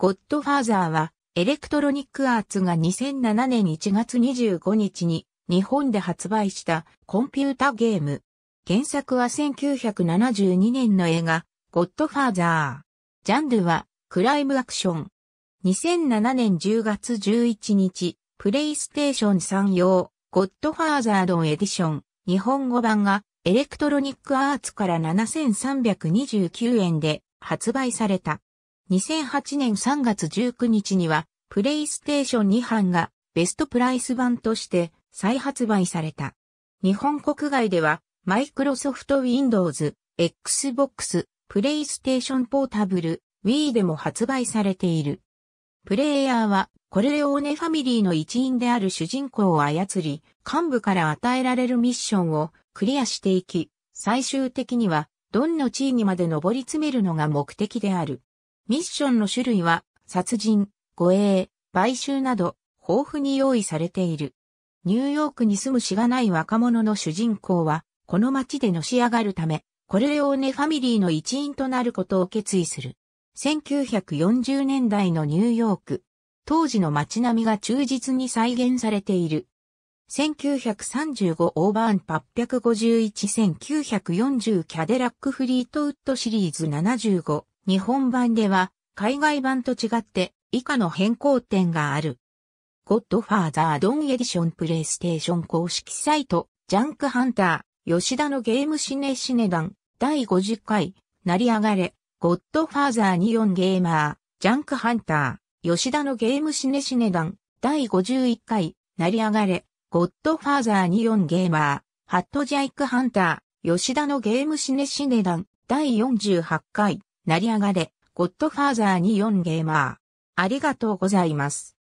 ゴッドファーザーは、エレクトロニックアーツが2007年1月25日に日本で発売したコンピュータゲーム。原作は1972年の映画、ゴッドファーザー。ジャンルは、クライムアクション。2007年10月11日、プレイステーション3用、ゴッドファーザードンエディション、日本語版が、エレクトロニックアーツから7329円で発売された。2008年3月19日には、プレイステーション2版がベストプライス版として再発売された。日本国外では、マイクロソフト Windows、Xbox、プレイステーションポータブル、Wii でも発売されている。プレイヤーは、コレでオーネファミリーの一員である主人公を操り、幹部から与えられるミッションをクリアしていき、最終的には、どんの地位にまで上り詰めるのが目的である。ミッションの種類は、殺人、護衛、買収など、豊富に用意されている。ニューヨークに住むしがない若者の主人公は、この街でのし上がるため、コルレオーネファミリーの一員となることを決意する。1940年代のニューヨーク。当時の街並みが忠実に再現されている。1935オーバーン851-1940キャデラックフリートウッドシリーズ75日本版では海外版と違って以下の変更点がある。ゴッドファーザードンエディションプレイステーション公式サイト、ジャンクハンター、吉田のゲームシネシネ団、第50回、成り上がれ、ゴッドファーザー24ゲーマー、ジャンクハンター、吉田のゲームシネシネ団、第51回、成り上がれ、ゴッドファーザー24ゲーマー、ハットジャイクハンター、吉田のゲームシネシネ団、第48回、成り上がれ、ゴッドファーザーに4ゲーマー。ありがとうございます。